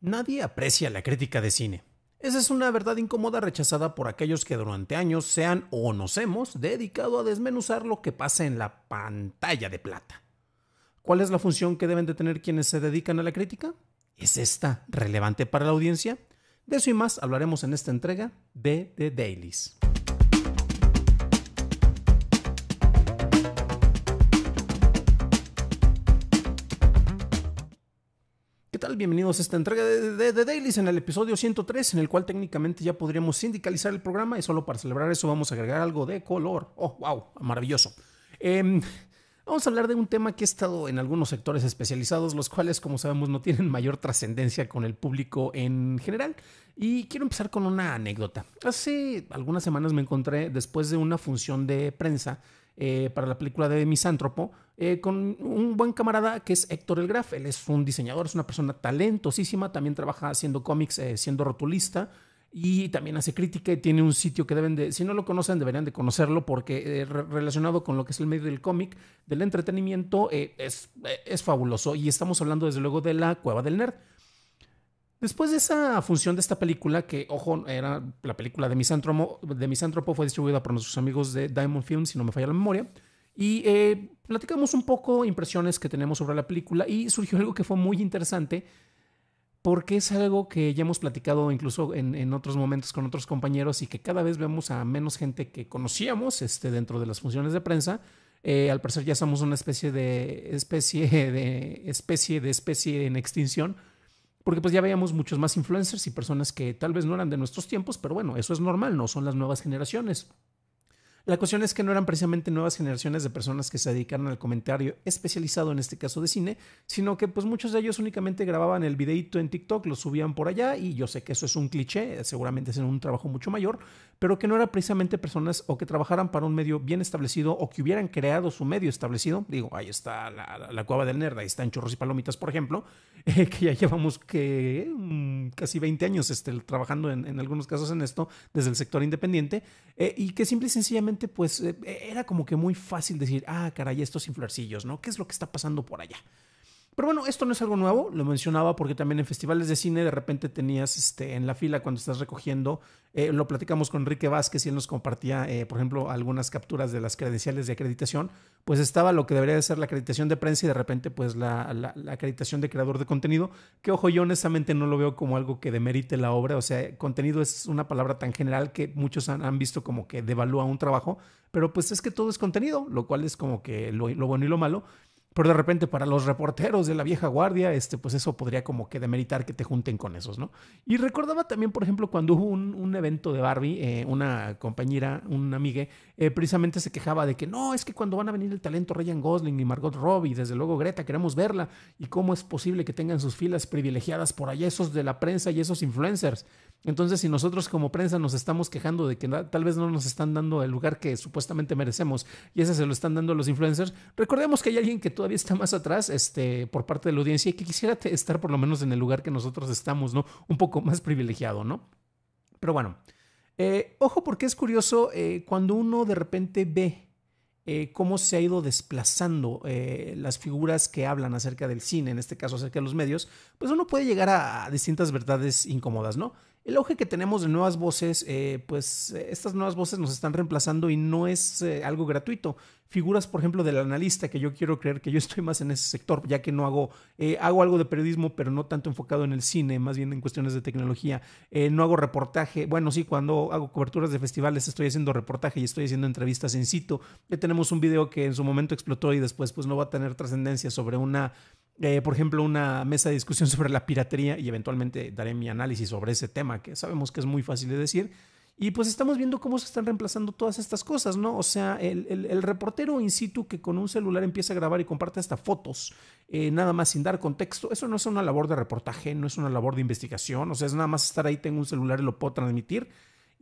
Nadie aprecia la crítica de cine. Esa es una verdad incómoda rechazada por aquellos que durante años sean o nos hemos dedicado a desmenuzar lo que pasa en la pantalla de plata. ¿Cuál es la función que deben de tener quienes se dedican a la crítica? ¿Es esta relevante para la audiencia? De eso y más hablaremos en esta entrega de The Dailies. Bienvenidos a esta entrega de, The Dailys en el episodio 103, en el cual técnicamente ya podríamos sindicalizar el programa y solo para celebrar eso vamos a agregar algo de color. Oh, wow, maravilloso. Em, vamos a hablar de un tema que ha estado en algunos sectores especializados, los cuales, como sabemos, no tienen mayor trascendencia con el público en general. Y quiero empezar con una anécdota. Hace algunas semanas me encontré, después de una función de prensa, eh, para la película de Misántropo, eh, con un buen camarada que es Héctor El Graf. Él es un diseñador, es una persona talentosísima, también trabaja haciendo cómics, eh, siendo rotulista y también hace crítica y tiene un sitio que deben de, si no lo conocen, deberían de conocerlo porque relacionado con lo que es el medio del cómic, del entretenimiento, es, es fabuloso y estamos hablando desde luego de la Cueva del Nerd. Después de esa función de esta película, que ojo, era la película de Misántropo, de Misántropo fue distribuida por nuestros amigos de Diamond Films, si no me falla la memoria. Y eh, platicamos un poco impresiones que tenemos sobre la película y surgió algo que fue muy interesante porque es algo que ya hemos platicado incluso en, otros momentos con otros compañeros y que cada vez vemos a menos gente que conocíamos este, dentro de las funciones de prensa. Eh, al parecer ya somos una especie de especie de especie de especie en extinción porque pues ya veíamos muchos más influencers y personas que tal vez no eran de nuestros tiempos, pero bueno, eso es normal, no son las nuevas generaciones. La cuestión es que no eran precisamente nuevas generaciones de personas que se dedicaron al comentario especializado en este caso de cine, sino que pues muchos de ellos únicamente grababan el videito en TikTok, lo subían por allá y yo sé que eso es un cliché, seguramente es un trabajo mucho mayor, pero que no eran precisamente personas o que trabajaran para un medio bien establecido o que hubieran creado su medio establecido. Digo, ahí está la, la, cueva del nerd, ahí están Chorros y Palomitas, por ejemplo, eh, que ya llevamos que mm, casi 20 años este, trabajando en, en, algunos casos en esto desde el sector independiente eh, y que simple y sencillamente pues eh, era como que muy fácil decir, ah, caray, estos inflarcillos ¿no? ¿Qué es lo que está pasando por allá? Pero bueno, esto no es algo nuevo, lo mencionaba porque también en festivales de cine de repente tenías este, en la fila cuando estás recogiendo, eh, lo platicamos con Enrique Vázquez y él nos compartía, eh, por ejemplo, algunas capturas de las credenciales de acreditación, pues estaba lo que debería de ser la acreditación de prensa y de repente pues la, acreditación de creador de contenido, que ojo, yo honestamente no lo veo como algo que demerite la obra, o sea, contenido es una palabra tan general que muchos han, visto como que devalúa un trabajo, pero pues es que todo es contenido, lo cual es como que lo, lo bueno y lo malo. Pero de repente para los reporteros de la vieja guardia, este, pues eso podría como que demeritar que te junten con esos, ¿no? Y recordaba también, por ejemplo, cuando hubo un, un evento de Barbie, eh, una compañera, un amigue, eh, precisamente se quejaba de que no, es que cuando van a venir el talento Ryan Gosling y Margot Robbie, desde luego Greta, queremos verla, y cómo es posible que tengan sus filas privilegiadas por allá esos de la prensa y esos influencers. Entonces, si nosotros como prensa nos estamos quejando de que tal vez no nos están dando el lugar que supuestamente merecemos y ese se lo están dando los influencers, recordemos que hay alguien que todavía todavía está más atrás este, por parte de la audiencia y que quisiera estar por lo menos en el lugar que nosotros estamos, ¿no? Un poco más privilegiado, ¿no? Pero bueno, eh, ojo porque es curioso eh, cuando uno de repente ve eh, cómo se ha ido desplazando las figuras que hablan acerca del cine, en este caso acerca de los medios, pues uno puede llegar a distintas verdades incómodas, ¿no? el auge que tenemos de nuevas voces, eh, pues eh, estas nuevas voces nos están reemplazando y no es eh, algo gratuito. Figuras, por ejemplo, del analista, que yo quiero creer que yo estoy más en ese sector, ya que no hago, hago algo de periodismo, pero no tanto enfocado en el cine, más bien en cuestiones de tecnología. no hago reportaje, bueno, sí, cuando hago coberturas de festivales estoy haciendo reportaje y estoy haciendo entrevistas en sitio. Ya tenemos un video que en su momento explotó y después pues no va a tener trascendencia sobre una eh, por ejemplo, una mesa de discusión sobre la piratería y eventualmente daré mi análisis sobre ese tema, que sabemos que es muy fácil de decir. Y pues estamos viendo cómo se están reemplazando todas estas cosas, ¿no? O sea, el, el, reportero in situ que con un celular empieza a grabar y comparte hasta fotos, eh, nada más sin dar contexto, eso no es una labor de reportaje, no es una labor de investigación, o sea, es nada más estar ahí, tengo un celular y lo puedo transmitir.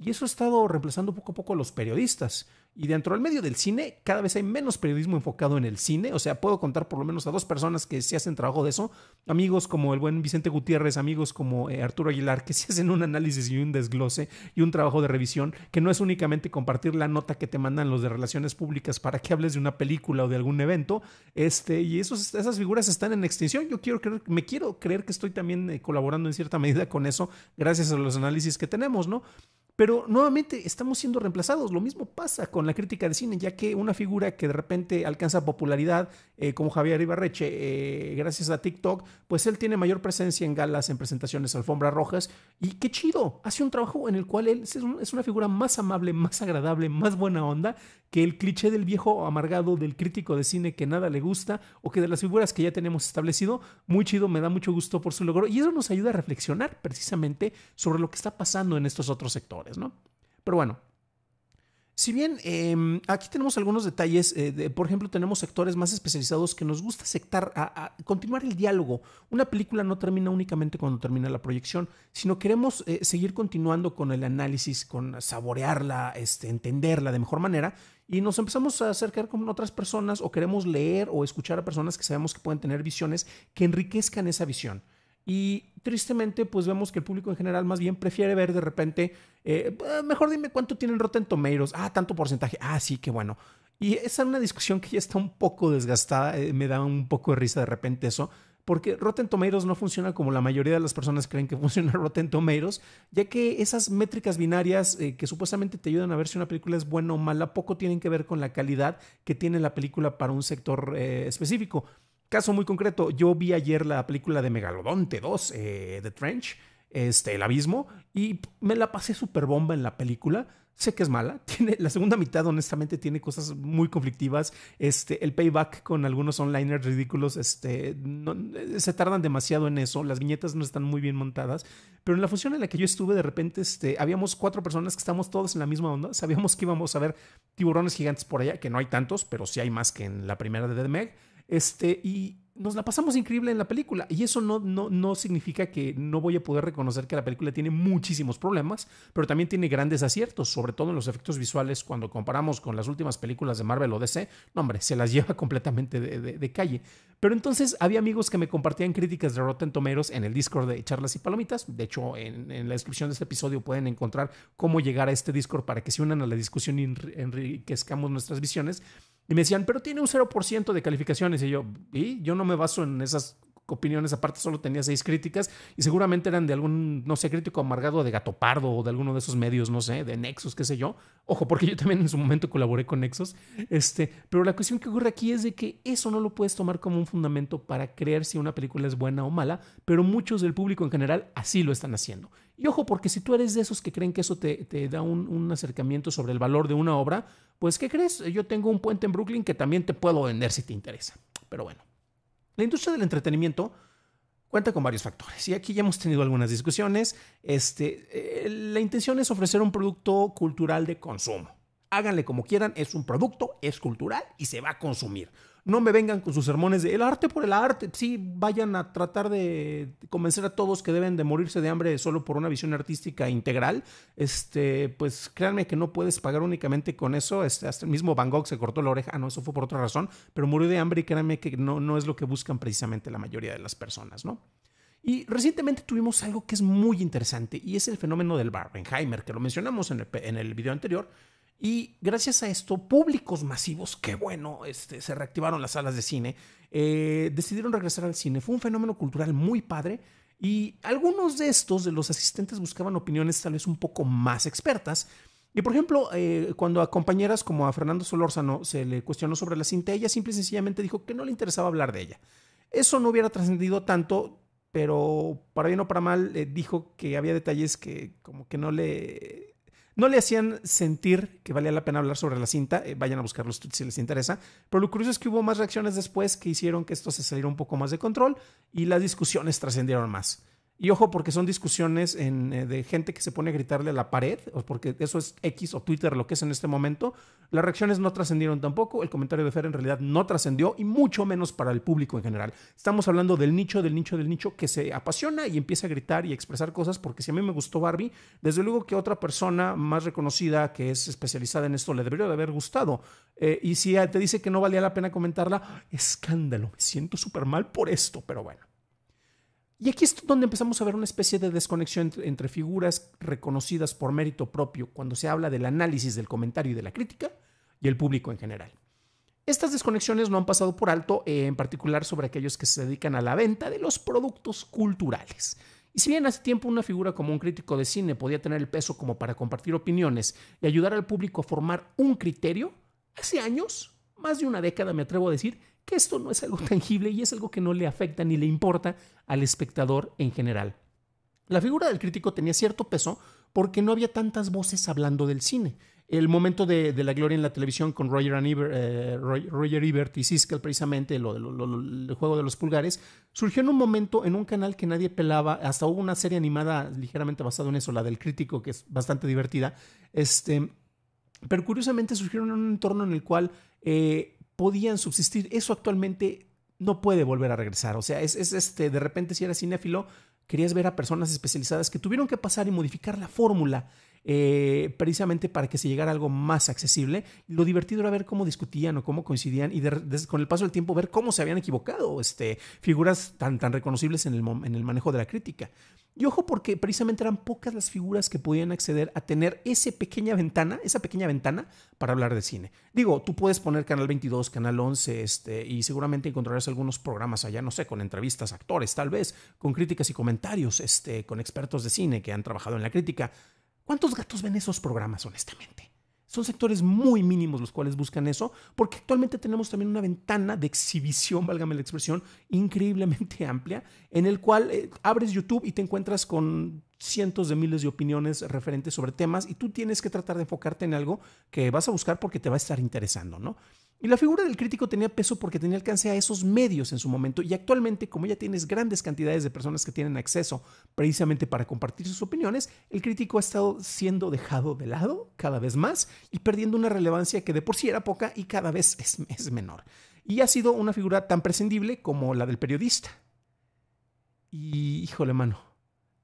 Y eso ha estado reemplazando poco a poco a los periodistas. Y dentro del medio del cine, cada vez hay menos periodismo enfocado en el cine. O sea, puedo contar por lo menos a dos personas que se hacen trabajo de eso. Amigos como el buen Vicente Gutiérrez, amigos como eh, Arturo Aguilar, que se hacen un análisis y un desglose y un trabajo de revisión, que no es únicamente compartir la nota que te mandan los de relaciones públicas para que hables de una película o de algún evento. Este, y esas figuras están en extinción. Yo quiero creer, me quiero creer que estoy también eh, colaborando en cierta medida con eso, gracias a los análisis que tenemos, ¿no? Pero nuevamente estamos siendo reemplazados. Lo mismo pasa con la crítica de cine, ya que una figura que de repente alcanza popularidad, eh, como Javier Ibarreche, eh, gracias a TikTok, pues él tiene mayor presencia en galas, en presentaciones, alfombras rojas. Y qué chido, hace un trabajo en el cual él es una figura más amable, más agradable, más buena onda que el cliché del viejo amargado, del crítico de cine que nada le gusta o que de las figuras que ya tenemos establecido. Muy chido, me da mucho gusto por su logro. Y eso nos ayuda a reflexionar precisamente sobre lo que está pasando en estos otros sectores. ¿no? Pero bueno, si bien em, aquí tenemos algunos detalles, eh, por ejemplo, tenemos sectores más especializados que nos gusta sectar, a, continuar el diálogo. Una película no termina únicamente cuando termina la proyección, sino queremos eh, seguir continuando con el análisis, con saborearla, este, entenderla de mejor manera, y nos empezamos a acercar con otras personas o queremos leer o escuchar a personas que sabemos que pueden tener visiones que enriquezcan esa visión. Y tristemente, pues vemos que el público en general más bien prefiere ver de repente, eh, mejor dime cuánto tienen Rotten Tomatoes. Ah, tanto porcentaje. Ah, sí, qué bueno. Y esa es una discusión que ya está un poco desgastada. Eh, me da un poco de risa de repente eso. Porque Rotten Tomatoes no funciona como la mayoría de las personas creen que funciona Rotten Tomatoes, ya que esas métricas binarias eh, que supuestamente te ayudan a ver si una película es buena o mala, poco tienen que ver con la calidad que tiene la película para un sector específico. Caso muy concreto, yo vi ayer la película de Megalodonte 2, The eh, Trench, este, El Abismo, y me la pasé súper bomba en la película. Sé que es mala. Tiene, la segunda mitad, honestamente, tiene cosas muy conflictivas. Este, el payback con algunos onliners ridículos este, eh, se tardan demasiado en eso. Las viñetas no están muy bien montadas. Pero en la función en la que yo estuve, de repente, este, habíamos cuatro personas que estamos todos en la misma onda. Sabíamos que íbamos a ver tiburones gigantes por allá, que no hay tantos, pero sí hay más que en la primera de Dead Meg este, y nos la pasamos increíble en la película. Y eso no, no, no significa que no voy a poder reconocer que la película tiene muchísimos problemas, pero también tiene grandes aciertos, sobre todo en los efectos visuales. Cuando comparamos con las últimas películas de Marvel o DC, no, hombre, se las lleva completamente de calle. Pero entonces había amigos que me compartían críticas de Rotten Tomeros en el Discord de Charlas y Palomitas. De hecho, en, la descripción de este episodio pueden encontrar cómo llegar a este Discord para que se unan a la discusión y enriquezcamos nuestras visiones. Y me decían, pero tiene un 0% de calificaciones. Y yo, y yo no me baso en esas opiniones aparte solo tenía seis críticas y seguramente eran de algún, no sé, crítico amargado de Gato Pardo o de alguno de esos medios, no sé, de Nexus, qué sé yo. Ojo, porque yo también en su momento colaboré con Nexus. Este, pero la cuestión que ocurre aquí es de que eso no lo puedes tomar como un fundamento para creer si una película es buena o mala, pero muchos del público en general así lo están haciendo. Y ojo, porque si tú eres de esos que creen que eso te, da un, un, acercamiento sobre el valor de una obra, pues ¿qué crees? Yo tengo un puente en Brooklyn que también te puedo vender si te interesa. Pero bueno. La industria del entretenimiento cuenta con varios factores y aquí ya hemos tenido algunas discusiones. Este, eh, la intención es ofrecer un producto cultural de consumo. Háganle como quieran, es un producto, es cultural y se va a consumir. No me vengan con sus sermones de el arte por el arte. Sí, vayan a tratar de convencer a todos que deben de morirse de hambre solo por una visión artística integral. Este, pues créanme que no puedes pagar únicamente con eso. Este, hasta el mismo Van Gogh se cortó la oreja. Ah, no, eso fue por otra razón. Pero murió de hambre y créanme que no, no es lo que buscan precisamente la mayoría de las personas, ¿no? Y recientemente tuvimos algo que es muy interesante y es el fenómeno del Barbenheimer, que lo mencionamos en el, en el video anterior y gracias a esto, públicos masivos, qué bueno, este, se reactivaron las salas de cine, eh, decidieron regresar al cine. Fue un fenómeno cultural muy padre. Y algunos de estos, de los asistentes, buscaban opiniones tal vez un poco más expertas. Y por ejemplo, eh, cuando a compañeras como a Fernando Solórzano se le cuestionó sobre la cinta, ella simple y sencillamente dijo que no le interesaba hablar de ella. Eso no hubiera trascendido tanto, pero para bien o para mal, eh, dijo que había detalles que como que no le no le hacían sentir que valía la pena hablar sobre la cinta. Eh, vayan a buscar los tweets si les interesa. Pero lo curioso es que hubo más reacciones después que hicieron que esto se saliera un poco más de control y las discusiones trascendieron más. Y ojo, porque son discusiones eh, de gente que se pone a gritarle a la pared, o porque eso es X o Twitter lo que es en este momento. Las reacciones no trascendieron tampoco, el comentario de Fer en realidad no trascendió y mucho menos para el público en general. Estamos hablando del nicho, del nicho, del nicho que se apasiona y empieza a gritar y expresar cosas, porque si a mí me gustó Barbie, desde luego que otra persona más reconocida que es especializada en esto le debería de haber gustado. Eh, y si te dice que no valía la pena comentarla, ah, escándalo, me siento súper mal por esto, pero bueno. Y aquí es donde empezamos a ver una especie de desconexión entre figuras reconocidas por mérito propio cuando se habla del análisis, del comentario y de la crítica y el público en general. Estas desconexiones no han pasado por alto, eh, en particular sobre aquellos que se dedican a la venta de los productos culturales. Y si bien hace tiempo una figura como un crítico de cine podía tener el peso como para compartir opiniones y ayudar al público a formar un criterio, hace años, más de una década me atrevo a decir, que esto no es algo tangible y es algo que no le afecta ni le importa al espectador en general. La figura del crítico tenía cierto peso porque no había tantas voces hablando del cine. El momento de, la gloria en la televisión con Roger, eh, Ebert, y Siskel, precisamente, lo, el juego de los pulgares, surgió en un momento en un canal que nadie pelaba. Hasta hubo una serie animada ligeramente basada en eso, la del crítico, que es bastante divertida. Este, pero curiosamente surgieron en un entorno en el cual eh, podían subsistir. Eso actualmente no puede volver a regresar. O sea, es, este, de repente si eres cinéfilo, querías ver a personas especializadas que tuvieron que pasar y modificar la fórmula eh, precisamente para que se llegara algo más accesible. Lo divertido era ver cómo discutían o cómo coincidían y con el paso del tiempo ver cómo se habían equivocado este, figuras tan, tan reconocibles en el, en el manejo de la crítica. Y ojo porque precisamente eran pocas las figuras que podían acceder a tener esa pequeña ventana, esa pequeña ventana para hablar de cine. Digo, tú puedes poner Canal 22, Canal 11, este, y seguramente encontrarás algunos programas allá, no sé, con entrevistas, actores, tal vez, con críticas y comentarios, este, con expertos de cine que han trabajado en la crítica. ¿Cuántos gatos ven esos programas, honestamente? Son sectores muy mínimos los cuales buscan eso, porque actualmente tenemos también una ventana de exhibición, válgame la expresión, increíblemente amplia, en el cual eh, abres YouTube y te encuentras con cientos de miles de opiniones referentes sobre temas y tú tienes que tratar de enfocarte en algo que vas a buscar porque te va a estar interesando, ¿no? Y la figura del crítico tenía peso porque tenía alcance a esos medios en su momento y actualmente, como ya tienes grandes cantidades de personas que tienen acceso precisamente para compartir sus opiniones, el crítico ha estado siendo dejado de lado cada vez más y perdiendo una relevancia que de por sí era poca y cada vez es, menor. Y ha sido una figura tan prescindible como la del periodista. Y híjole, mano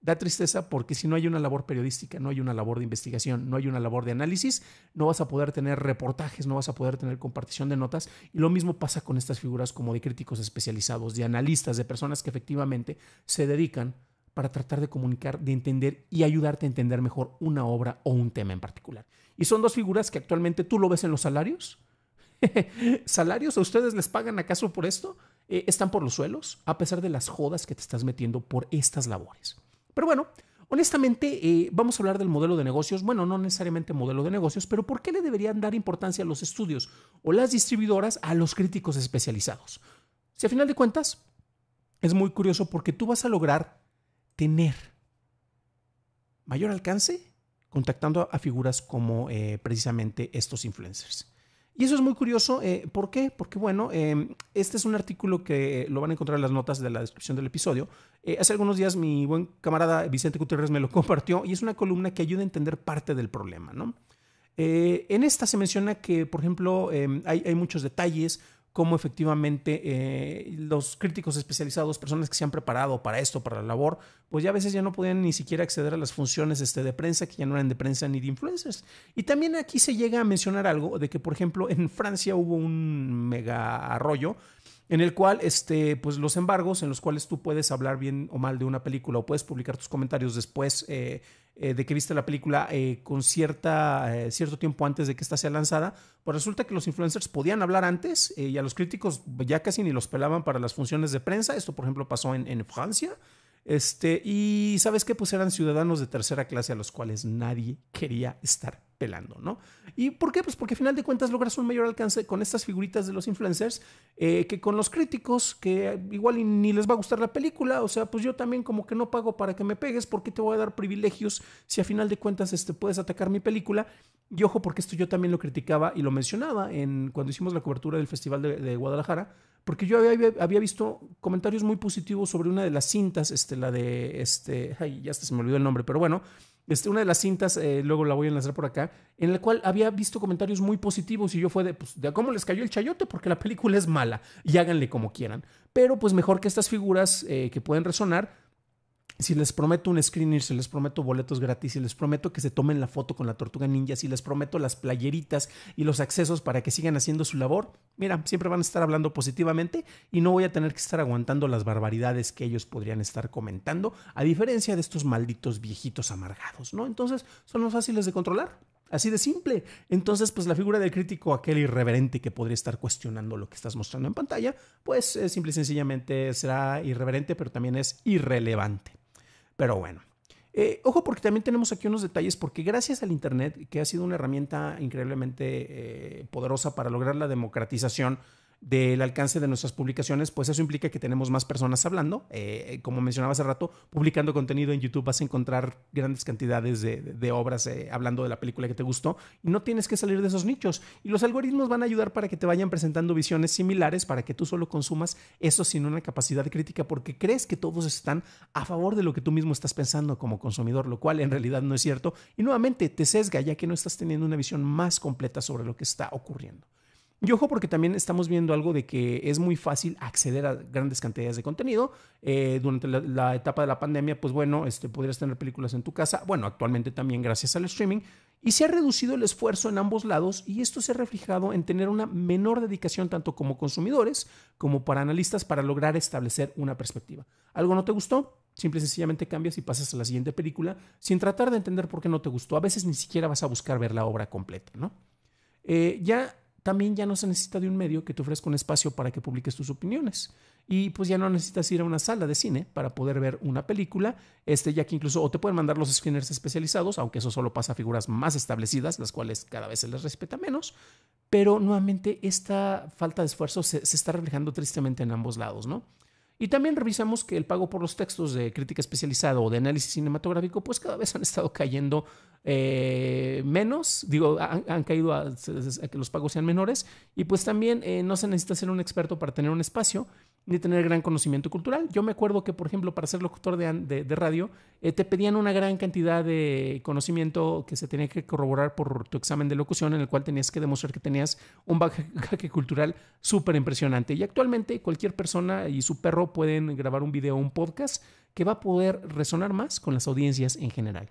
Da tristeza porque si no hay una labor periodística, no hay una labor de investigación, no hay una labor de análisis, no vas a poder tener reportajes, no vas a poder tener compartición de notas. Y lo mismo pasa con estas figuras como de críticos especializados, de analistas, de personas que efectivamente se dedican para tratar de comunicar, de entender y ayudarte a entender mejor una obra o un tema en particular. Y son dos figuras que actualmente tú lo ves en los salarios. ¿Salarios a ustedes les pagan acaso por esto? Eh, ¿Están por los suelos? A pesar de las jodas que te estás metiendo por estas labores. Pero bueno, honestamente, eh, vamos a hablar del modelo de negocios. Bueno, no necesariamente modelo de negocios, pero ¿por qué le deberían dar importancia a los estudios o las distribuidoras a los críticos especializados? Si a final de cuentas, es muy curioso porque tú vas a lograr tener mayor alcance contactando a figuras como eh, precisamente estos influencers. Y eso es muy curioso. Eh, ¿Por qué? Porque, bueno, em, este es un artículo que lo van a encontrar en las notas de la descripción del episodio. Eh, hace algunos días mi buen camarada Vicente Guterres me lo compartió y es una columna que ayuda a entender parte del problema, ¿no? Eh, en esta se menciona que, por ejemplo, em, hay, hay muchos detalles cómo efectivamente eh, los críticos especializados, personas que se han preparado para esto, para la labor, pues ya a veces ya no podían ni siquiera acceder a las funciones este, de prensa, que ya no eran de prensa ni de influencers. Y también aquí se llega a mencionar algo de que, por ejemplo, en Francia hubo un mega arroyo en el cual este, pues los embargos en los cuales tú puedes hablar bien o mal de una película o puedes publicar tus comentarios después eh, eh, de que viste la película eh, con cierta, cierto tiempo antes de que ésta sea lanzada, pues resulta que los influencers podían hablar antes y a los críticos ya casi ni los pelaban para las funciones de prensa. Esto, por ejemplo, pasó en, Francia. Este, y sabes que pues eran ciudadanos de tercera clase a los cuales nadie quería estar pelando, ¿no? ¿Y por qué? Pues porque al final de cuentas logras un mayor alcance con estas figuritas de los influencers eh, que con los críticos, que igual ni les va a gustar la película, o sea, pues yo también como que no pago para que me pegues, porque te voy a dar privilegios si a final de cuentas este, puedes atacar mi película? Y ojo, porque esto yo también lo criticaba y lo mencionaba en, cuando hicimos la cobertura del Festival de, Guadalajara, porque yo había, visto comentarios muy positivos sobre una de las cintas, este, la de, este, ay, ya se me olvidó el nombre, pero bueno, este, una de las cintas, eh, luego la voy a enlazar por acá, en la cual había visto comentarios muy positivos y yo fue de, pues, cómo les cayó el chayote, porque la película es mala y háganle como quieran. Pero pues mejor que estas figuras eh, que pueden resonar si les prometo un screener, si les prometo boletos gratis, si les prometo que se tomen la foto con la tortuga ninja, si les prometo las playeritas y los accesos para que sigan haciendo su labor, mira, siempre van a estar hablando positivamente y no voy a tener que estar aguantando las barbaridades que ellos podrían estar comentando, a diferencia de estos malditos viejitos amargados, ¿no? Entonces, son más fáciles de controlar. Así de simple. Entonces, pues la figura del crítico, aquel irreverente que podría estar cuestionando lo que estás mostrando en pantalla, pues simple y sencillamente será irreverente, pero también es irrelevante. Pero bueno. Eh, ojo porque también tenemos aquí unos detalles porque gracias al Internet, que ha sido una herramienta increíblemente eh, poderosa para lograr la democratización del alcance de nuestras publicaciones, pues eso implica que tenemos más personas hablando. Eh, como mencionaba hace rato, publicando contenido en YouTube vas a encontrar grandes cantidades de, obras eh, hablando de la película que te gustó y no tienes que salir de esos nichos. Y los algoritmos van a ayudar para que te vayan presentando visiones similares para que tú solo consumas eso sin una capacidad crítica porque crees que todos están a favor de lo que tú mismo estás pensando como consumidor, lo cual en realidad no es cierto. Y nuevamente te sesga ya que no estás teniendo una visión más completa sobre lo que está ocurriendo. Y ojo porque también estamos viendo algo de que es muy fácil acceder a grandes cantidades de contenido. Eh, durante la, etapa de la pandemia, pues bueno, este, podrías tener películas en tu casa. Bueno, actualmente también gracias al streaming. Y se ha reducido el esfuerzo en ambos lados y esto se ha reflejado en tener una menor dedicación tanto como consumidores como para analistas para lograr establecer una perspectiva. ¿Algo no te gustó? Simple y sencillamente cambias y pasas a la siguiente película sin tratar de entender por qué no te gustó. A veces ni siquiera vas a buscar ver la obra completa, ¿no? Eh, ya también ya no se necesita de un medio que te ofrezca un espacio para que publiques tus opiniones. Y pues ya no necesitas ir a una sala de cine para poder ver una película, este, ya que incluso o te pueden mandar los screeners especializados, aunque eso solo pasa a figuras más establecidas, las cuales cada vez se les respeta menos. Pero nuevamente esta falta de esfuerzo se, se está reflejando tristemente en ambos lados, ¿no? Y también revisamos que el pago por los textos de crítica especializada o de análisis cinematográfico, pues cada vez han estado cayendo eh, menos, digo, han, caído a, que los pagos sean menores y pues también eh, no se necesita ser un experto para tener un espacio ni tener gran conocimiento cultural. Yo me acuerdo que, por ejemplo, para ser locutor de, radio, eh, te pedían una gran cantidad de conocimiento que se tenía que corroborar por tu examen de locución, en el cual tenías que demostrar que tenías un bagaje cultural súper impresionante. Y actualmente cualquier persona y su perro pueden grabar un video o un podcast que va a poder resonar más con las audiencias en general.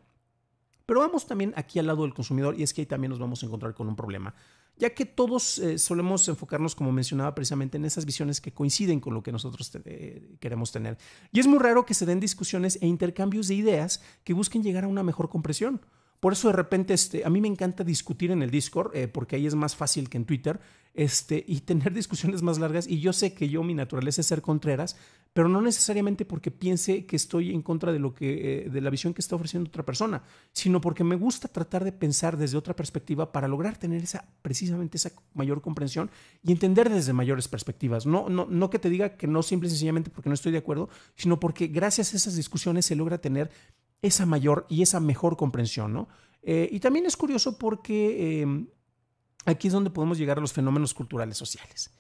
Pero vamos también aquí al lado del consumidor y es que ahí también nos vamos a encontrar con un problema ya que todos eh, solemos enfocarnos, como mencionaba precisamente, en esas visiones que coinciden con lo que nosotros eh, queremos tener. Y es muy raro que se den discusiones e intercambios de ideas que busquen llegar a una mejor comprensión por eso de repente este, a mí me encanta discutir en el Discord, eh, porque ahí es más fácil que en Twitter, este, y tener discusiones más largas. Y yo sé que yo, mi naturaleza es ser contreras, pero no necesariamente porque piense que estoy en contra de, lo que, eh, de la visión que está ofreciendo otra persona, sino porque me gusta tratar de pensar desde otra perspectiva para lograr tener esa, precisamente esa mayor comprensión y entender desde mayores perspectivas. No, no, no que te diga que no simple y sencillamente porque no estoy de acuerdo, sino porque gracias a esas discusiones se logra tener esa mayor y esa mejor comprensión, ¿no? Eh, y también es curioso porque em, aquí es donde podemos llegar a los fenómenos culturales sociales.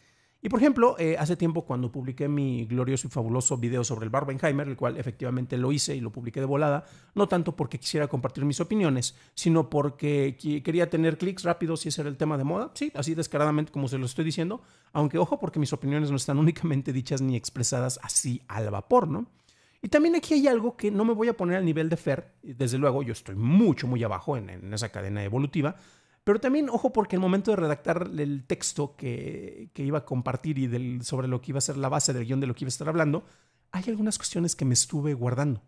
Y por ejemplo, eh, hace tiempo cuando publiqué mi glorioso y fabuloso video sobre el Barbenheimer, el cual efectivamente lo hice y lo publiqué de volada, no tanto porque quisiera compartir mis opiniones, sino porque quería tener clics rápidos y ese era el tema de moda. Sí, así descaradamente como se lo estoy diciendo, aunque ojo porque mis opiniones no están únicamente dichas ni expresadas así al vapor, ¿no? Y también aquí hay algo que no me voy a poner al nivel de Fer, desde luego yo estoy mucho, muy abajo en, esa cadena evolutiva, pero también, ojo, porque el momento de redactar el texto que, iba a compartir y del, sobre lo que iba a ser la base del guión de lo que iba a estar hablando, hay algunas cuestiones que me estuve guardando.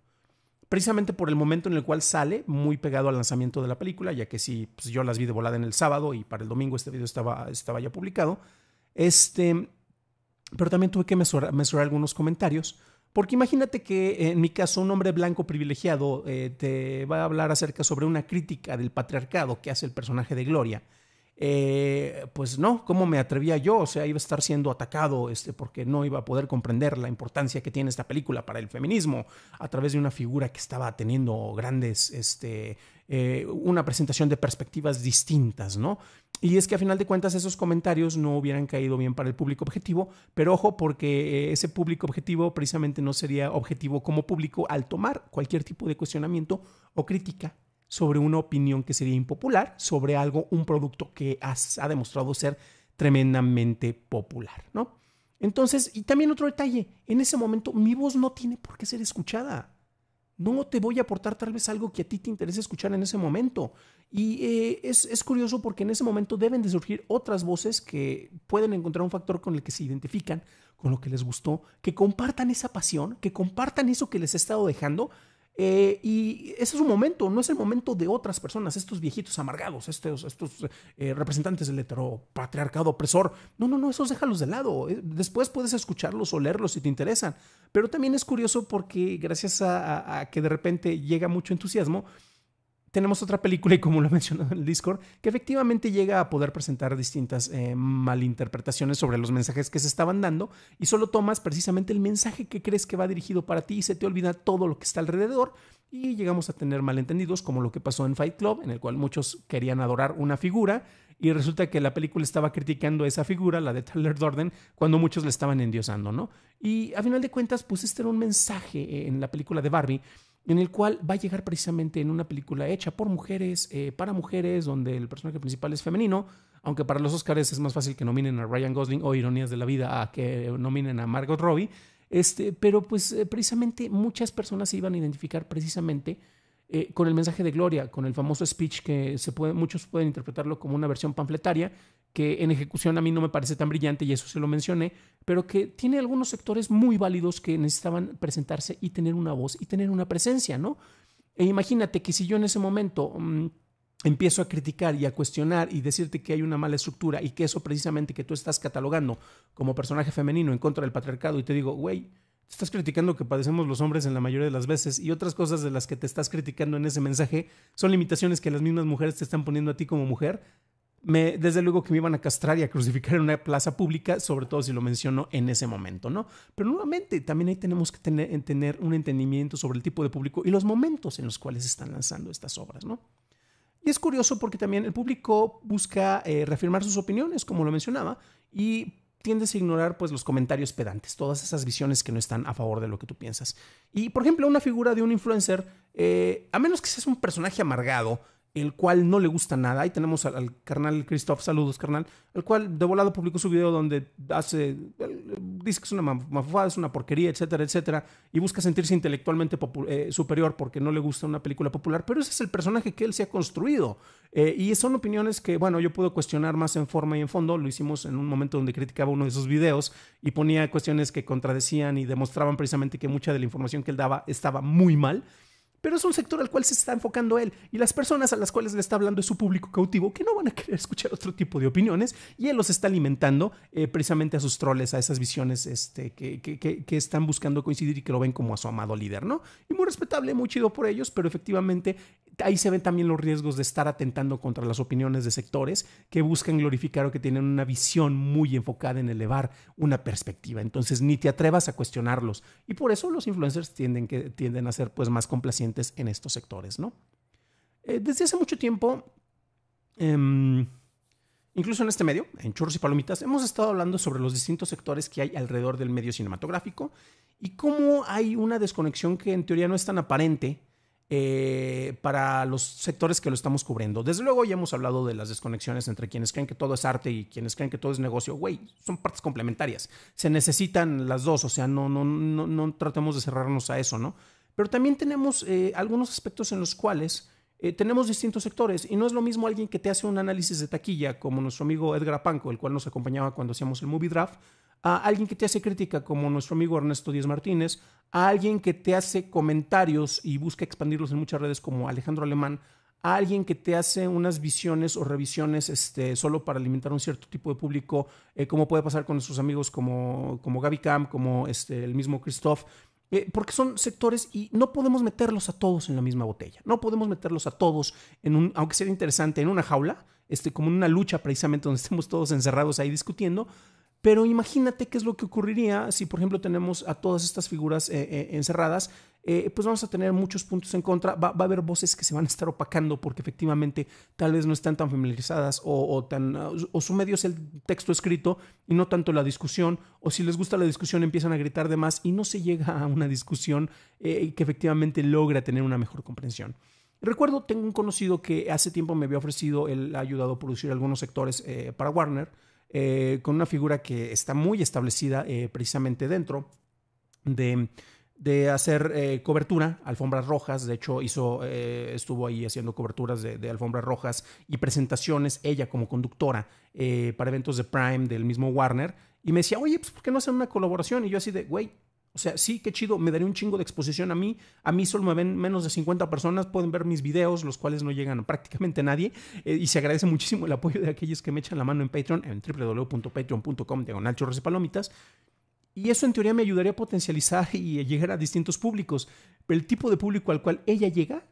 Precisamente por el momento en el cual sale, muy pegado al lanzamiento de la película, ya que sí, pues, yo las vi de volada en el sábado y para el domingo este video estaba, estaba ya publicado. Este, pero también tuve que mesurar, mesurar algunos comentarios porque imagínate que en mi caso un hombre blanco privilegiado eh, te va a hablar acerca sobre una crítica del patriarcado que hace el personaje de Gloria. Eh, pues no, ¿cómo me atrevía yo? O sea, iba a estar siendo atacado este, porque no iba a poder comprender la importancia que tiene esta película para el feminismo a través de una figura que estaba teniendo grandes este, eh, una presentación de perspectivas distintas, ¿no? Y es que a final de cuentas esos comentarios no hubieran caído bien para el público objetivo, pero ojo porque eh, ese público objetivo precisamente no sería objetivo como público al tomar cualquier tipo de cuestionamiento o crítica sobre una opinión que sería impopular, sobre algo, un producto que ha demostrado ser tremendamente popular, ¿no? Entonces, y también otro detalle, en ese momento mi voz no tiene por qué ser escuchada. No te voy a aportar tal vez algo que a ti te interese escuchar en ese momento. Y eh, es, es, curioso porque en ese momento deben de surgir otras voces que pueden encontrar un factor con el que se identifican, con lo que les gustó, que compartan esa pasión, que compartan eso que les he estado dejando eh, y ese es un momento, no es el momento de otras personas, estos viejitos amargados, estos, estos eh, representantes del heteropatriarcado opresor. No, no, no, esos déjalos de lado. Eh, después puedes escucharlos o leerlos si te interesan. Pero también es curioso porque gracias a que de repente llega mucho entusiasmo, tenemos otra película y como lo he mencionado en el Discord, que efectivamente llega a poder presentar distintas eh, malinterpretaciones sobre los mensajes que se estaban dando y solo tomas precisamente el mensaje que crees que va dirigido para ti y se te olvida todo lo que está alrededor y llegamos a tener malentendidos como lo que pasó en Fight Club, en el cual muchos querían adorar una figura y resulta que la película estaba criticando esa figura, la de Tyler Durden, cuando muchos le estaban endiosando, ¿no? Y a final de cuentas, pues este era un mensaje eh, en la película de Barbie en el cual va a llegar precisamente en una película hecha por mujeres, eh, para mujeres, donde el personaje principal es femenino, aunque para los Oscars es más fácil que nominen a Ryan Gosling o Ironías de la Vida a que nominen a Margot Robbie, este, pero pues eh, precisamente muchas personas se iban a identificar precisamente eh, con el mensaje de Gloria, con el famoso speech que se puede, muchos pueden interpretarlo como una versión panfletaria, que en ejecución a mí no me parece tan brillante y eso se lo mencioné, pero que tiene algunos sectores muy válidos que necesitaban presentarse y tener una voz y tener una presencia, ¿no? E imagínate que si yo en ese momento mm, empiezo a criticar y a cuestionar y decirte que hay una mala estructura y que eso precisamente que tú estás catalogando como personaje femenino en contra del patriarcado y te digo, güey, estás criticando que padecemos los hombres en la mayoría de las veces y otras cosas de las que te estás criticando en ese mensaje son limitaciones que las mismas mujeres te están poniendo a ti como mujer desde luego que me iban a castrar y a crucificar en una plaza pública, sobre todo si lo menciono en ese momento, ¿no? Pero nuevamente, también ahí tenemos que tener, un entendimiento sobre el tipo de público y los momentos en los cuales están lanzando estas obras, ¿no? Y es curioso porque también el público busca eh, reafirmar sus opiniones, como lo mencionaba, y tiendes a ignorar pues los comentarios pedantes, todas esas visiones que no están a favor de lo que tú piensas. Y por ejemplo, una figura de un influencer, eh, a menos que seas un personaje amargado el cual no le gusta nada. Ahí tenemos al, carnal Christoph, saludos carnal, el cual de volado publicó su video donde hace, dice que es una mafufada, es una porquería, etcétera, etcétera, y busca sentirse intelectualmente eh, superior porque no le gusta una película popular, pero ese es el personaje que él se ha construido. Eh, y son opiniones que, bueno, yo puedo cuestionar más en forma y en fondo, lo hicimos en un momento donde criticaba uno de sus videos y ponía cuestiones que contradecían y demostraban precisamente que mucha de la información que él daba estaba muy mal. Pero es un sector al cual se está enfocando él y las personas a las cuales le está hablando es su público cautivo que no van a querer escuchar otro tipo de opiniones y él los está alimentando eh, precisamente a sus troles, a esas visiones este, que, que, que, están buscando coincidir y que lo ven como a su amado líder, ¿no? Y muy respetable, muy chido por ellos, pero efectivamente ahí se ven también los riesgos de estar atentando contra las opiniones de sectores que buscan glorificar o que tienen una visión muy enfocada en elevar una perspectiva. Entonces ni te atrevas a cuestionarlos. Y por eso los influencers tienden, que, tienden a ser pues, más complacientes en estos sectores, ¿no? Eh, desde hace mucho tiempo, em, incluso en este medio, en Churros y Palomitas, hemos estado hablando sobre los distintos sectores que hay alrededor del medio cinematográfico y cómo hay una desconexión que en teoría no es tan aparente eh, para los sectores que lo estamos cubriendo. Desde luego ya hemos hablado de las desconexiones entre quienes creen que todo es arte y quienes creen que todo es negocio. Güey, son partes complementarias. Se necesitan las dos, o sea, no, no, no, tratemos de cerrarnos a eso, ¿no? Pero también tenemos eh, algunos aspectos en los cuales eh, tenemos distintos sectores y no es lo mismo alguien que te hace un análisis de taquilla, como nuestro amigo Edgar Apanco, el cual nos acompañaba cuando hacíamos el movie draft, a alguien que te hace crítica como nuestro amigo Ernesto Díaz Martínez, a alguien que te hace comentarios y busca expandirlos en muchas redes como Alejandro Alemán, a alguien que te hace unas visiones o revisiones este, solo para alimentar un cierto tipo de público, eh, como puede pasar con nuestros amigos como, como Gaby Cam, como este, el mismo Christoph, eh, porque son sectores y no podemos meterlos a todos en la misma botella, no podemos meterlos a todos en un, aunque sea interesante, en una jaula, este, como en una lucha precisamente donde estemos todos encerrados ahí discutiendo, pero imagínate qué es lo que ocurriría si, por ejemplo, tenemos a todas estas figuras eh, eh, encerradas. Eh, pues vamos a tener muchos puntos en contra. Va, a haber voces que se van a estar opacando porque efectivamente tal vez no están tan familiarizadas o, tan, o su medio es el texto escrito y no tanto la discusión. O si les gusta la discusión empiezan a gritar de más y no se llega a una discusión que efectivamente logra tener una mejor comprensión. Recuerdo, tengo un conocido que hace tiempo me había ofrecido, él ha ayudado a producir algunos sectores para Warner eh, con una figura que está muy establecida eh, precisamente dentro de, hacer eh, cobertura, alfombras rojas, de hecho hizo, estuvo ahí haciendo coberturas de, alfombras rojas y presentaciones, ella como conductora para eventos de Prime del mismo Warner, y me decía, oye, pues ¿por qué no hacen una colaboración? Y yo así de, güey, o sea, sí, qué chido, me daría un chingo de exposición a mí. A mí solo me ven menos de 50 personas, pueden ver mis videos, los cuales no llegan a prácticamente nadie. Eh, y se agradece muchísimo el apoyo de aquellos que me echan la mano en Patreon, en www.patreon.com, diagonal chorros y Y eso en teoría me ayudaría a potencializar y a llegar a distintos públicos. Pero el tipo de público al cual ella llega,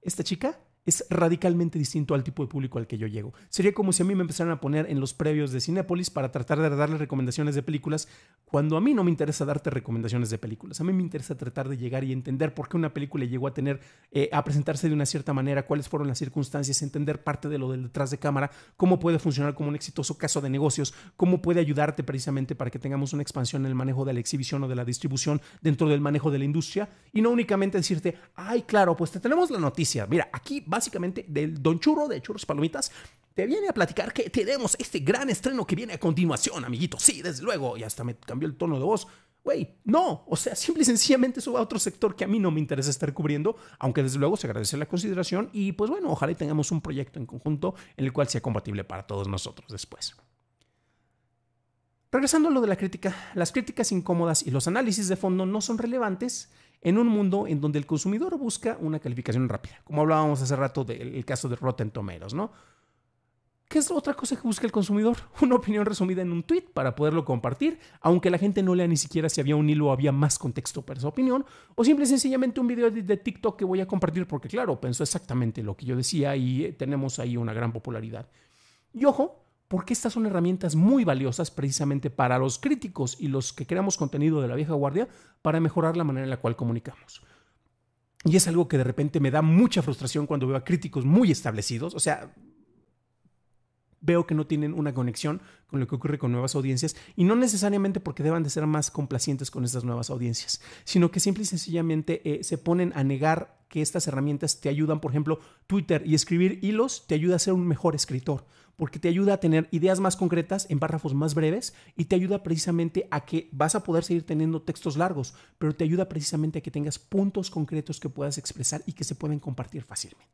esta chica, es radicalmente distinto al tipo de público al que yo llego. Sería como si a mí me empezaran a poner en los previos de Cinepolis para tratar de darle recomendaciones de películas, cuando a mí no me interesa darte recomendaciones de películas. A mí me interesa tratar de llegar y entender por qué una película llegó a tener, eh, a presentarse de una cierta manera, cuáles fueron las circunstancias, entender parte de lo del detrás de cámara, cómo puede funcionar como un exitoso caso de negocios, cómo puede ayudarte precisamente para que tengamos una expansión en el manejo de la exhibición o de la distribución dentro del manejo de la industria y no únicamente decirte, ay, claro, pues te tenemos la noticia. Mira, aquí básicamente del Don Churro de Churros Palomitas, te viene a platicar que tenemos este gran estreno que viene a continuación, amiguito. Sí, desde luego. Y hasta me cambió el tono de voz. Güey, no, o sea, simple y sencillamente eso a otro sector que a mí no me interesa estar cubriendo, aunque desde luego se agradece la consideración y pues bueno, ojalá y tengamos un proyecto en conjunto en el cual sea compatible para todos nosotros después. Regresando a lo de la crítica, las críticas incómodas y los análisis de fondo no son relevantes en un mundo en donde el consumidor busca una calificación rápida, como hablábamos hace rato del caso de Rotten Tomatoes, ¿no? ¿Qué es otra cosa que busca el consumidor? Una opinión resumida en un tweet para poderlo compartir, aunque la gente no lea ni siquiera si había un hilo o había más contexto para esa opinión, o simple y sencillamente un video de, TikTok que voy a compartir porque, claro, pensó exactamente lo que yo decía y eh, tenemos ahí una gran popularidad. Y ojo, porque estas son herramientas muy valiosas precisamente para los críticos y los que creamos contenido de la vieja guardia para mejorar la manera en la cual comunicamos. Y es algo que de repente me da mucha frustración cuando veo a críticos muy establecidos, o sea, veo que no tienen una conexión con lo que ocurre con nuevas audiencias y no necesariamente porque deban de ser más complacientes con estas nuevas audiencias, sino que simple y sencillamente eh, se ponen a negar que estas herramientas te ayudan, por ejemplo, Twitter y escribir hilos te ayuda a ser un mejor escritor porque te ayuda a tener ideas más concretas en párrafos más breves y te ayuda precisamente a que vas a poder seguir teniendo textos largos, pero te ayuda precisamente a que tengas puntos concretos que puedas expresar y que se pueden compartir fácilmente.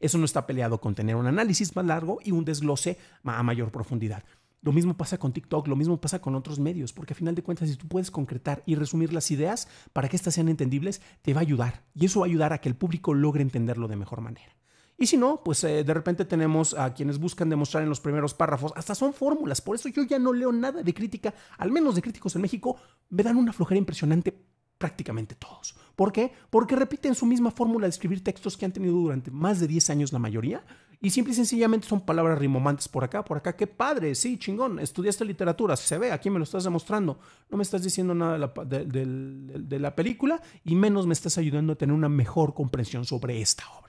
Eso no está peleado con tener un análisis más largo y un desglose a mayor profundidad. Lo mismo pasa con TikTok, lo mismo pasa con otros medios, porque a final de cuentas, si tú puedes concretar y resumir las ideas para que éstas sean entendibles, te va a ayudar. Y eso va a ayudar a que el público logre entenderlo de mejor manera. Y si no, pues eh, de repente tenemos a quienes buscan demostrar en los primeros párrafos, hasta son fórmulas, por eso yo ya no leo nada de crítica, al menos de críticos en México, me dan una flojera impresionante prácticamente todos. ¿Por qué? Porque repiten su misma fórmula de escribir textos que han tenido durante más de 10 años la mayoría y simple y sencillamente son palabras rimomantes por acá, por acá. ¡Qué padre! Sí, chingón, estudiaste literatura, se ve, aquí me lo estás demostrando. No me estás diciendo nada de la película y menos me estás ayudando a tener una mejor comprensión sobre esta obra.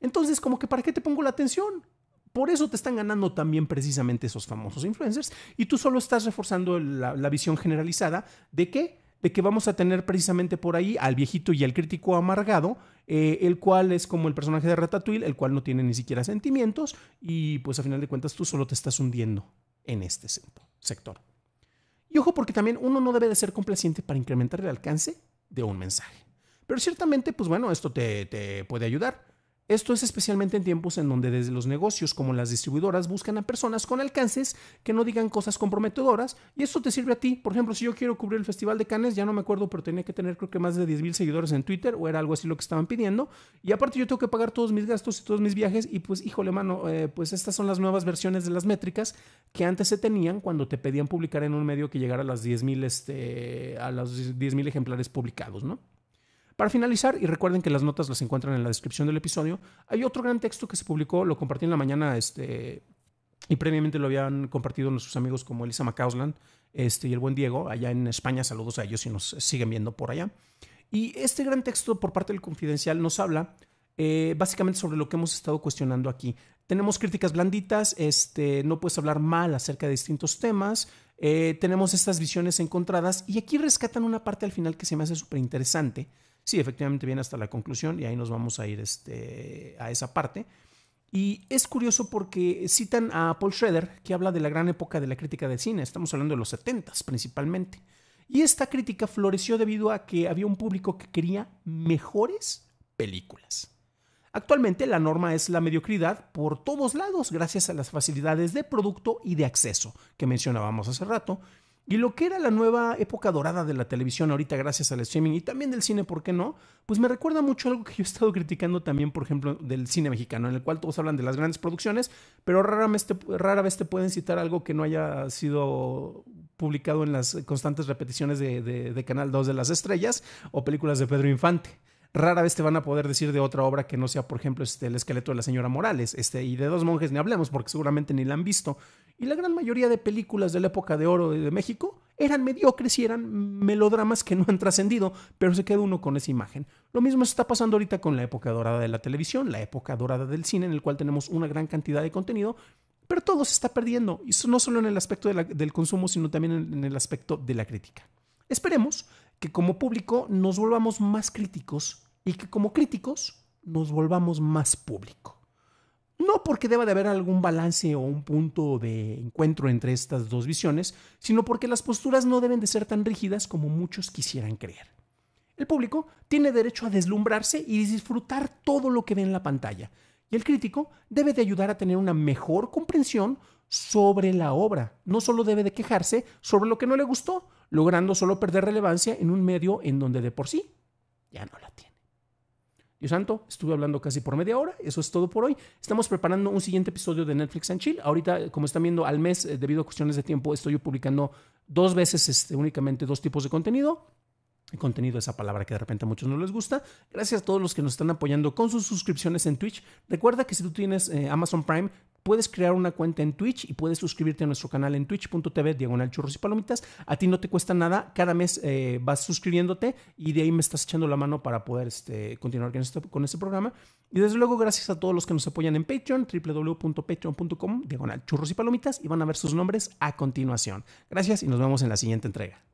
Entonces, como que para qué te pongo la atención? Por eso te están ganando también precisamente esos famosos influencers y tú solo estás reforzando la, visión generalizada de que de que vamos a tener precisamente por ahí al viejito y al crítico amargado, eh, el cual es como el personaje de Ratatouille, el cual no tiene ni siquiera sentimientos y pues a final de cuentas tú solo te estás hundiendo en este sector. Y ojo porque también uno no debe de ser complaciente para incrementar el alcance de un mensaje. Pero ciertamente, pues bueno, esto te puede ayudar. Esto es especialmente en tiempos en donde desde los negocios como las distribuidoras buscan a personas con alcances que no digan cosas comprometedoras y esto te sirve a ti. Por ejemplo, si yo quiero cubrir el Festival de Cannes, ya no me acuerdo, pero tenía que tener creo que más de 10.000 mil seguidores en Twitter o era algo así lo que estaban pidiendo. Y aparte yo tengo que pagar todos mis gastos y todos mis viajes y pues híjole mano, eh, pues estas son las nuevas versiones de las métricas que antes se tenían cuando te pedían publicar en un medio que llegara a las este, a los 10 mil ejemplares publicados, ¿no? Para finalizar, y recuerden que las notas las encuentran en la descripción del episodio, hay otro gran texto que se publicó, lo compartí en la mañana este, y previamente lo habían compartido nuestros amigos como Elisa Macausland este, y el buen Diego, allá en España. Saludos a ellos si nos siguen viendo por allá. Y este gran texto por parte del Confidencial nos habla eh, básicamente sobre lo que hemos estado cuestionando aquí. Tenemos críticas blanditas, este, no puedes hablar mal acerca de distintos temas, eh, tenemos estas visiones encontradas y aquí rescatan una parte al final que se me hace súper interesante sí, efectivamente viene hasta la conclusión y ahí nos vamos a ir este, a esa parte. Y es curioso porque citan a Paul Schroeder, que habla de la gran época de la crítica de cine, estamos hablando de los 70 principalmente. Y esta crítica floreció debido a que había un público que quería mejores películas. Actualmente la norma es la mediocridad por todos lados, gracias a las facilidades de producto y de acceso que mencionábamos hace rato, y lo que era la nueva época dorada de la televisión ahorita gracias al streaming y también del cine, ¿por qué no? Pues me recuerda mucho algo que yo he estado criticando también, por ejemplo, del cine mexicano, en el cual todos hablan de las grandes producciones, pero rara vez te, rara vez te pueden citar algo que no haya sido publicado en las constantes repeticiones de, de Canal 2 de las Estrellas o películas de Pedro Infante rara vez te van a poder decir de otra obra que no sea, por ejemplo, este, El esqueleto de la señora Morales, este, y de dos monjes ni hablemos, porque seguramente ni la han visto. Y la gran mayoría de películas de la época de oro de México eran mediocres y eran melodramas que no han trascendido, pero se queda uno con esa imagen. Lo mismo está pasando ahorita con la época dorada de la televisión, la época dorada del cine, en el cual tenemos una gran cantidad de contenido, pero todo se está perdiendo, y eso no solo en el aspecto del consumo, sino también en el aspecto de la crítica. Esperemos que como público nos volvamos más críticos y que como críticos nos volvamos más público. No porque deba de haber algún balance o un punto de encuentro entre estas dos visiones, sino porque las posturas no deben de ser tan rígidas como muchos quisieran creer. El público tiene derecho a deslumbrarse y disfrutar todo lo que ve en la pantalla, y el crítico debe de ayudar a tener una mejor comprensión sobre la obra. No solo debe de quejarse sobre lo que no le gustó, logrando solo perder relevancia en un medio en donde de por sí ya no la tiene. Dios santo, estuve hablando casi por media hora, eso es todo por hoy. Estamos preparando un siguiente episodio de Netflix and Chill. Ahorita, como están viendo, al mes, eh, debido a cuestiones de tiempo, estoy publicando dos veces este, únicamente dos tipos de contenido. El contenido, esa palabra que de repente a muchos no les gusta. Gracias a todos los que nos están apoyando con sus suscripciones en Twitch. Recuerda que si tú tienes eh, Amazon Prime, puedes crear una cuenta en Twitch y puedes suscribirte a nuestro canal en twitch.tv diagonal churros y palomitas. A ti no te cuesta nada, cada mes eh, vas suscribiéndote y de ahí me estás echando la mano para poder este, continuar con con este programa. Y desde luego gracias a todos los que nos apoyan en Patreon, www.patreon.com diagonal churros y palomitas y van a ver sus nombres a continuación. Gracias y nos vemos en la siguiente entrega.